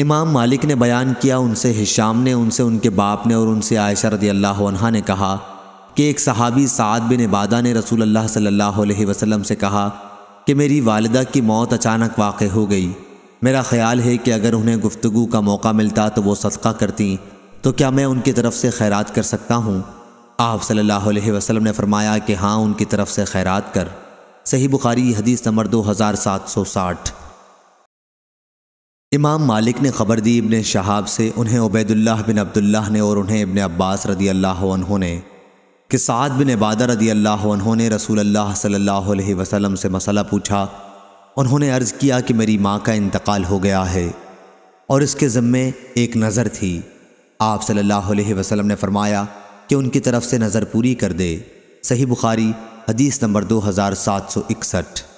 इमाम मालिक ने बयान किया उनसे हिशाम ने उनसे उनके बाप ने और उनसे आयशा रदी अल्लाह ने कहा कि एक सहाबी साद बिन इबादा ने रसूल अल्लाह सल्लल्लाहु अलैहि वसल्लम से कहा कि मेरी वालदा की मौत अचानक वाक़ हो गई मेरा ख्याल है कि अगर उन्हें गुफ्तु का मौका मिलता तो वो सदका करती तो क्या मैं उनकी तरफ से खैरत कर सकता हूँ आप सल्लल्लाहु अलैहि वसल्लम ने फरमाया कि हाँ उनकी तरफ से खैरत कर सही बुखारी हदीस नंबर दो हज़ार सात सौ साठ इमाम मालिक ने खबर दी इबन शहाब से उन्हें उबैदुल्लाह बिन अब्दुल्लाह ने और उन्हें इबन अब्बास रदी अल्लाह ने कि साद बिन इबादा रदी अल्लाह ने रसूल अल्लाह सल्लल्लाहु अलैहि वसल्लम से मसला पूछा उन्होंने अर्ज़ किया कि मेरी माँ का इंतकाल हो गया है और इसके ज़िम्मे एक नज़र थी आप सल्लल्लाहु अलैहि वसल्लम ने फरमाया कि उनकी तरफ से नज़र पूरी कर दे सही बुखारी हदीस नंबर दो हज़ार सात सौ इकसठ